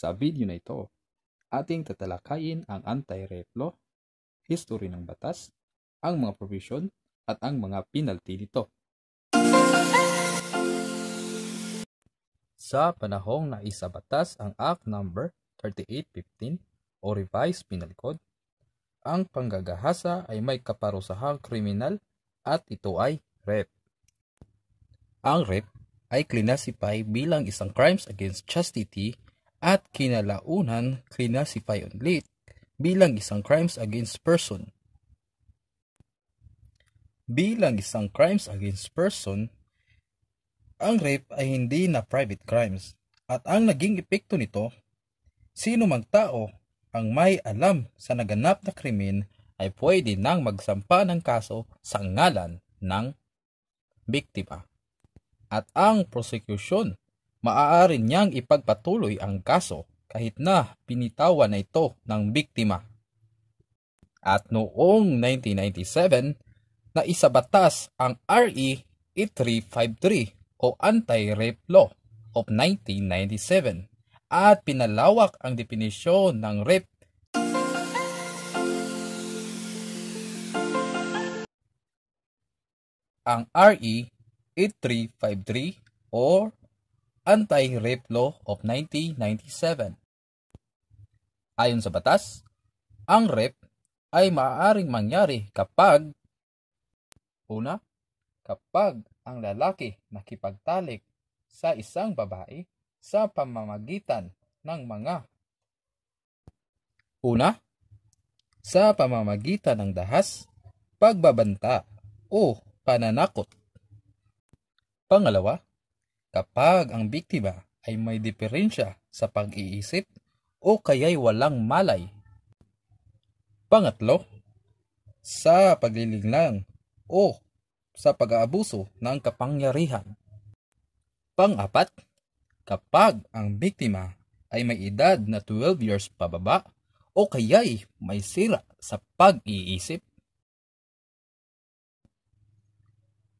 Sa video na ito, ating tatalakayin ang anti-rape law, history ng batas, ang mga provision at ang mga penalty nito. Sa panahong na isa batas ang Act Number 3815 o Revised Penal Code, ang panggagahasa ay may kaparusahang kriminal at ito ay rape. Ang rape ay classify bilang isang crimes against chastity at kinalaunan classify ulit bilang isang crimes against person. Bilang isang crimes against person, ang rape ay hindi na private crimes at ang naging epekto nito, sino mang tao ang may alam sa naganap na krimen ay pwede nang magsampa ng kaso sa ngalan ng biktima. At ang prosecution maaari niyang ipagpatuloy ang kaso kahit na pinitawan na ito ng biktima. At noong 1997, naisabatas ang e RE 8353 o Anti-Rape Law of 1997 at pinalawak ang depinisyon ng rape ang e RE 8353 or Anti-Rape Law of 1997. Ayon sa batas, ang rape ay maaaring mangyari kapag Una, kapag ang lalaki nakipagtalik sa isang babae sa pamamagitan ng mga Una, sa pamamagitan ng dahas, pagbabanta o pananakot. Pangalawa, Kapag ang biktima ay may diferensya sa pag-iisip o kaya'y walang malay. Pangatlo, sa paglilinglang o sa pag-aabuso ng kapangyarihan. Pangapat, kapag ang biktima ay may edad na 12 years pababa o kaya'y may sira sa pag-iisip.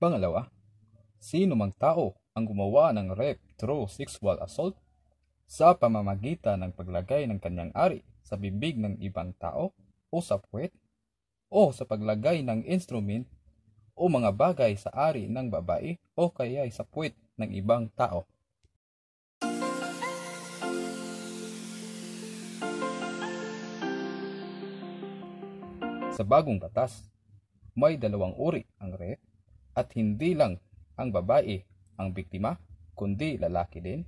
Pangalawa, sino mang tao ang gumawa ng rape through sexual assault sa pamamagitan ng paglagay ng kanyang ari sa bibig ng ibang tao o sa puwet o sa paglagay ng instrument o mga bagay sa ari ng babae o kaya sa puwet ng ibang tao. Sa bagong batas, may dalawang uri ang rape at hindi lang ang babae ang biktima, kundi lalaki din.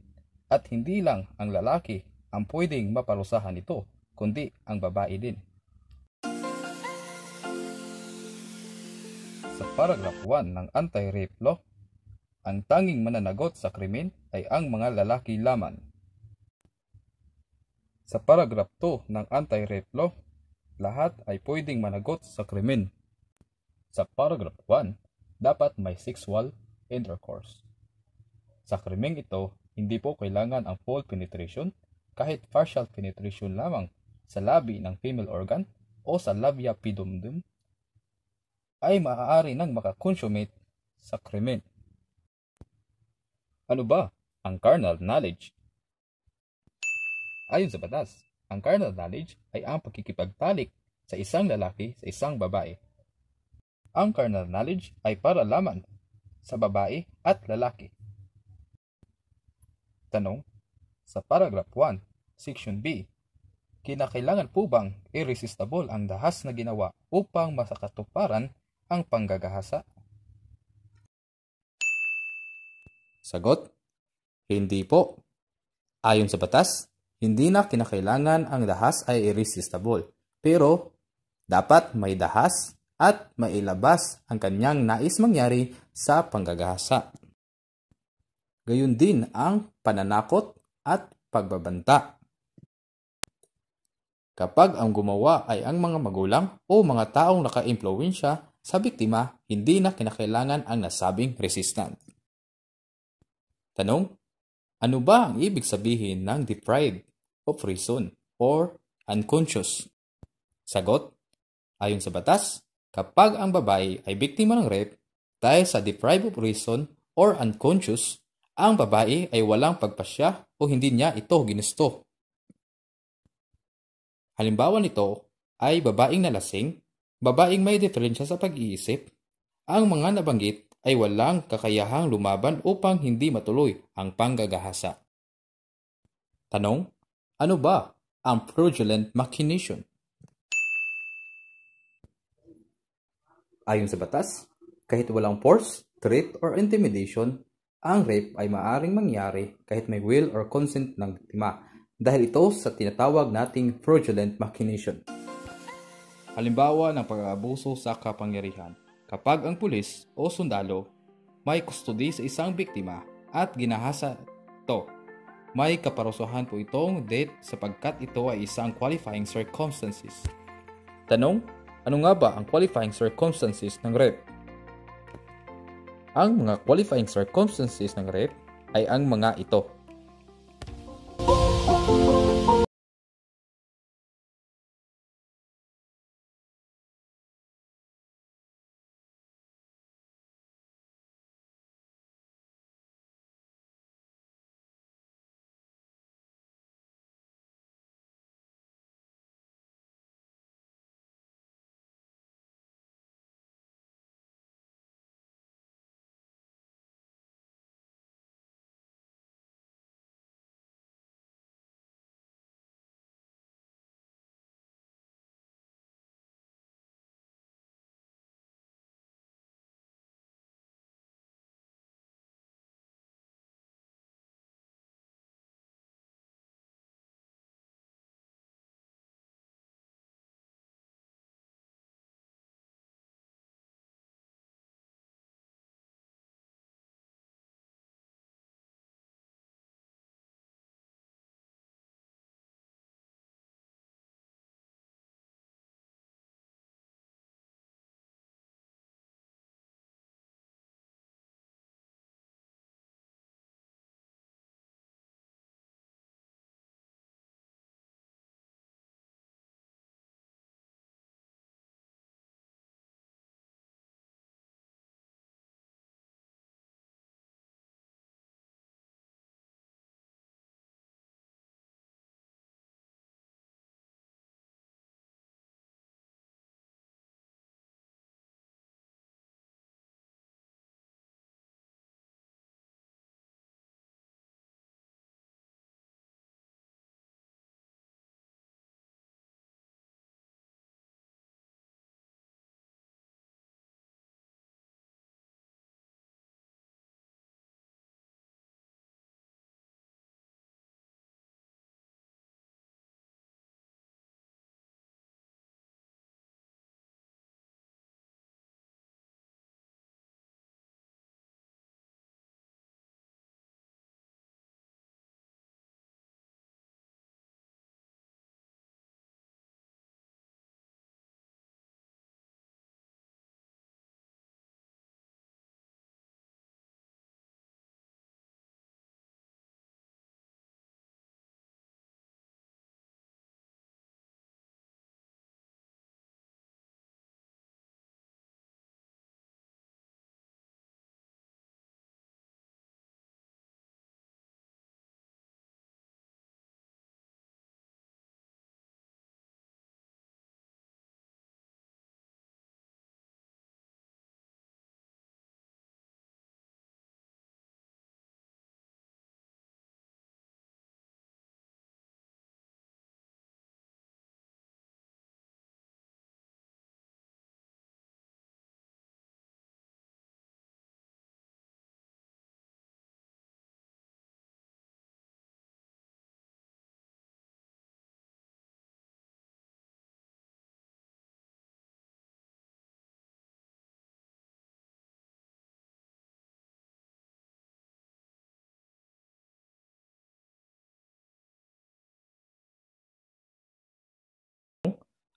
At hindi lang ang lalaki ang pwedeng maparusahan ito, kundi ang babae din. Sa paragraph 1 ng anti-rape law, ang tanging mananagot sa krimen ay ang mga lalaki laman. Sa paragraph 2 ng anti-rape law, lahat ay pwedeng managot sa krimen. Sa paragraph 1, dapat may sexual intercourse. Sa krimeng ito, hindi po kailangan ang full penetration, kahit partial penetration lamang sa labi ng female organ o sa labia pedumdum ay maaari nang makakonsummate sa krimen. Ano ba ang carnal knowledge? Ayon sa batas, ang carnal knowledge ay ang pagkikipagtalik sa isang lalaki sa isang babae. Ang carnal knowledge ay para laman sa babae at lalaki Tanong, sa paragraph 1, section B, kinakailangan po bang irresistible ang dahas na ginawa upang masakatuparan ang panggagahasa? Sagot, hindi po. Ayon sa batas, hindi na kinakailangan ang dahas ay irresistible. Pero, dapat may dahas at mailabas ang kanyang nais mangyari sa panggagahasa gayon din ang pananakot at pagbabanta. Kapag ang gumawa ay ang mga magulang o mga taong naka nakaimpluwensya sa biktima, hindi na kinakailangan ang nasabing resistant. Tanong, ano ba ang ibig sabihin ng deprived of reason or unconscious? Sagot, ayon sa batas, kapag ang babae ay biktima ng rape dahil sa deprived of reason or unconscious, ang babae ay walang pagpasya o hindi niya ito ginusto. Halimbawa nito ay babaeng nalasing, babaeng may diferensya sa pag-iisip, ang mga nabanggit ay walang kakayahang lumaban upang hindi matuloy ang panggagahasa. Tanong, ano ba ang fraudulent machination? Ayon sa batas, kahit walang force, threat, or intimidation, ang rape ay maaring mangyari kahit may will or consent ng biktima dahil ito sa tinatawag nating fraudulent machination. Halimbawa ng pag-aabuso sa kapangyarihan, kapag ang pulis o sundalo may custody sa isang biktima at ginahasa ito, may kaparusahan po itong date sapagkat ito ay isang qualifying circumstances. Tanong, ano nga ba ang qualifying circumstances ng rape? Ang mga qualifying circumstances ng ref ay ang mga ito.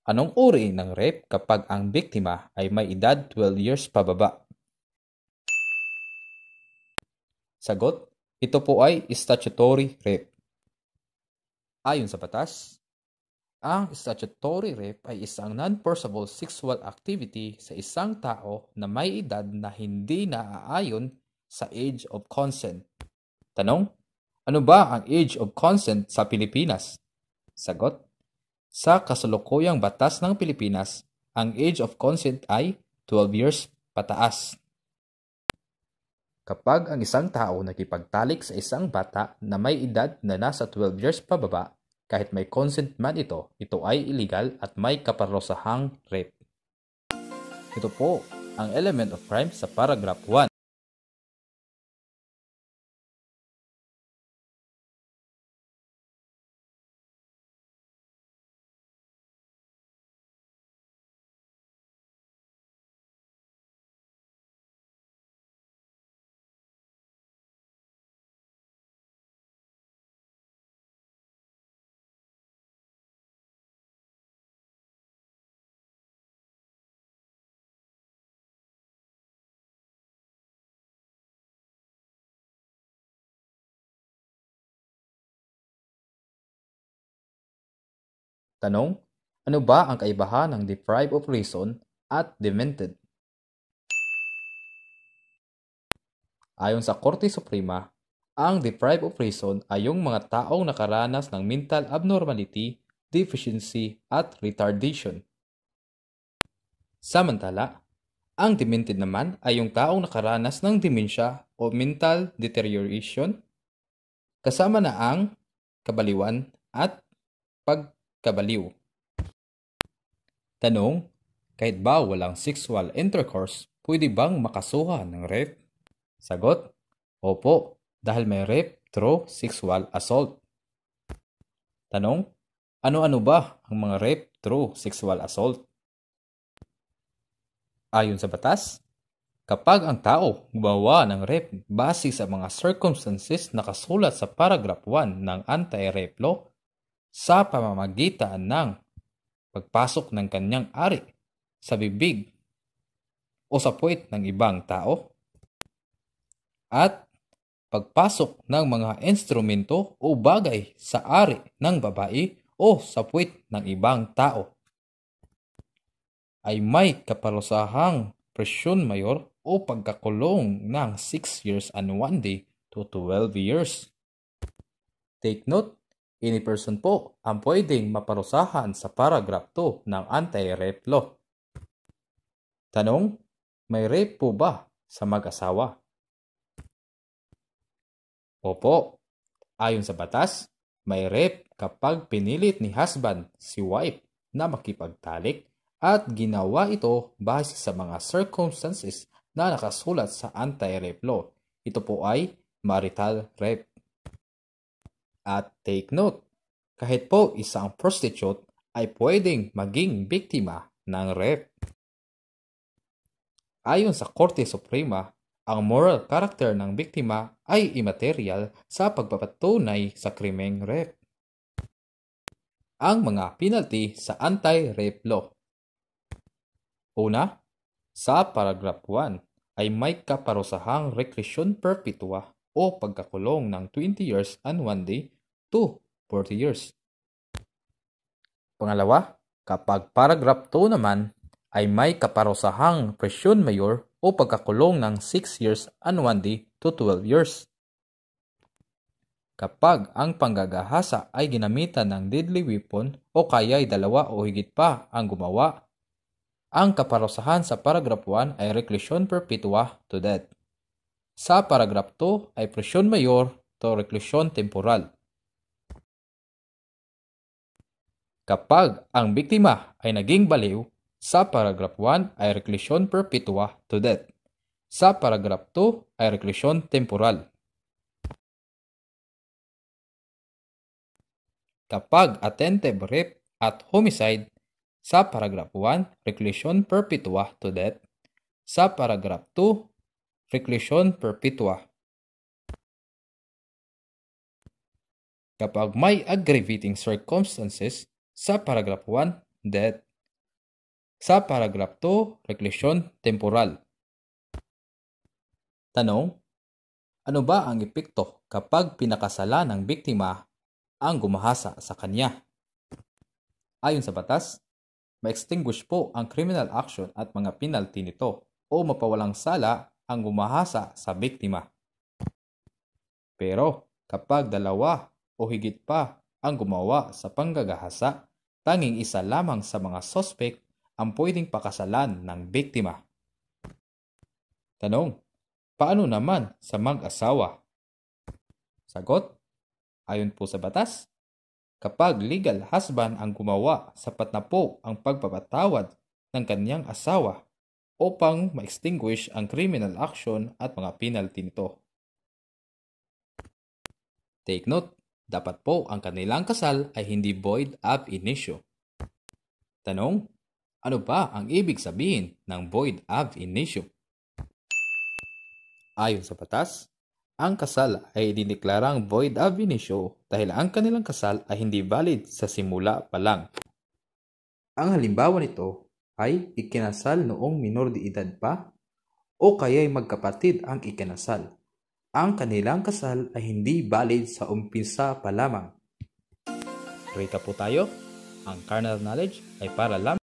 Anong uri ng rape kapag ang biktima ay may edad 12 years pababa? Sagot, ito po ay statutory rape. Ayon sa batas, ang statutory rape ay isang non-forcible sexual activity sa isang tao na may edad na hindi naaayon sa age of consent. Tanong, ano ba ang age of consent sa Pilipinas? Sagot, sa kasalukuyang batas ng Pilipinas, ang age of consent ay 12 years pataas. Kapag ang isang tao nakipagtalik sa isang bata na may edad na nasa 12 years pababa, kahit may consent man ito, ito ay illegal at may kaparosahang rape. Ito po ang element of crime sa paragraph 1. Tanong, ano ba ang kaibahan ng deprive of reason at demented? Ayon sa Korte Suprema, ang deprive of reason ay yung mga taong nakaranas ng mental abnormality, deficiency, at retardation. Samantala, ang demented naman ay yung taong nakaranas ng dementia o mental deterioration, kasama na ang kabaliwan at pag kabaliw. Tanong, kahit ba walang sexual intercourse, pwede bang makasuha ng rape? Sagot, opo, dahil may rape through sexual assault. Tanong, ano-ano ba ang mga rape through sexual assault? Ayon sa batas, kapag ang tao gumawa ng rape base sa mga circumstances na kasulat sa paragraph 1 ng Anti-Rape Law, sa pamamagitan ng pagpasok ng kanyang ari sa bibig o sa puwet ng ibang tao at pagpasok ng mga instrumento o bagay sa ari ng babae o sa puwet ng ibang tao ay may kaparosahang presyon mayor o pagkakulong ng 6 years and 1 day to 12 years. Take note Any person po ang pwedeng maparusahan sa paragraph 2 ng anti-rape law. Tanong, may rape po ba sa mag-asawa? Opo. Ayon sa batas, may rape kapag pinilit ni husband si wife na makipagtalik at ginawa ito base sa mga circumstances na nakasulat sa anti-rape law. Ito po ay marital rape. At take note, kahit po isang prostitute ay pwedeng maging biktima ng rape. Ayon sa Korte Suprema, ang moral character ng biktima ay immaterial sa pagpapatunay sa krimeng rape. Ang mga penalty sa anti-rape law. Una, sa paragraph 1 ay may kaparusahang rekresyon perpetua o pagkakulong ng 20 years and 1 day to 40 years. Pangalawa, kapag paragraph 2 naman ay may kaparosahang presyon mayor o pagkakulong ng 6 years and 1 day to 12 years. Kapag ang panggagahasa ay ginamitan ng deadly weapon o kaya ay dalawa o higit pa ang gumawa, ang kaparosahan sa paragraph 1 ay reclusion perpetua to death. Sa paragraph 2 ay presyon mayor to reclusion temporal. Kapag ang biktima ay naging baliw, sa paragraph 1 ay reclusion perpetua to death. Sa paragraph 2 ay reclusion temporal. Kapag attentive rape at homicide, sa paragraph 1, reclusion perpetua to death. Sa paragraph 2 reclusion perpetua. Kapag may aggravating circumstances sa paragraph 1, death. Sa paragraph 2, reclusion temporal. Tanong, ano ba ang epekto kapag pinakasala ng biktima ang gumahasa sa kanya? Ayon sa batas, ma-extinguish po ang criminal action at mga penalty nito o mapawalang sala ang umahasa sa biktima. Pero kapag dalawa o higit pa ang gumawa sa panggagahasa, tanging isa lamang sa mga sospek ang pwedeng pakasalan ng biktima. Tanong, paano naman sa mag-asawa? Sagot, ayon po sa batas, kapag legal husband ang gumawa, sapat na po ang pagpapatawad ng kanyang asawa upang ma-extinguish ang criminal action at mga penalty nito. Take note, dapat po ang kanilang kasal ay hindi void ab initio. Tanong, ano ba ang ibig sabihin ng void ab initio? Ayon sa batas, ang kasal ay dineklarang void ab initio dahil ang kanilang kasal ay hindi valid sa simula pa lang. Ang halimbawa nito ay ikinasal noong minor de edad pa o kaya'y magkapatid ang ikinasal. Ang kanilang kasal ay hindi valid sa umpisa pa lamang. Rita po tayo. Ang carnal knowledge ay para lang